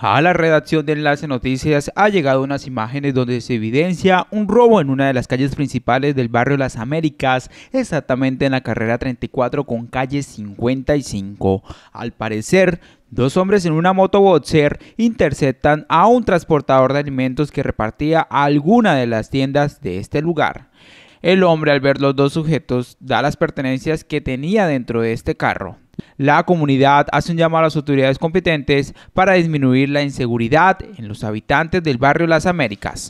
A la redacción de Enlace Noticias ha llegado unas imágenes donde se evidencia un robo en una de las calles principales del barrio Las Américas, exactamente en la carrera 34 con calle 55. Al parecer, dos hombres en una moto interceptan a un transportador de alimentos que repartía alguna de las tiendas de este lugar. El hombre al ver los dos sujetos da las pertenencias que tenía dentro de este carro. La comunidad hace un llamado a las autoridades competentes para disminuir la inseguridad en los habitantes del barrio Las Américas.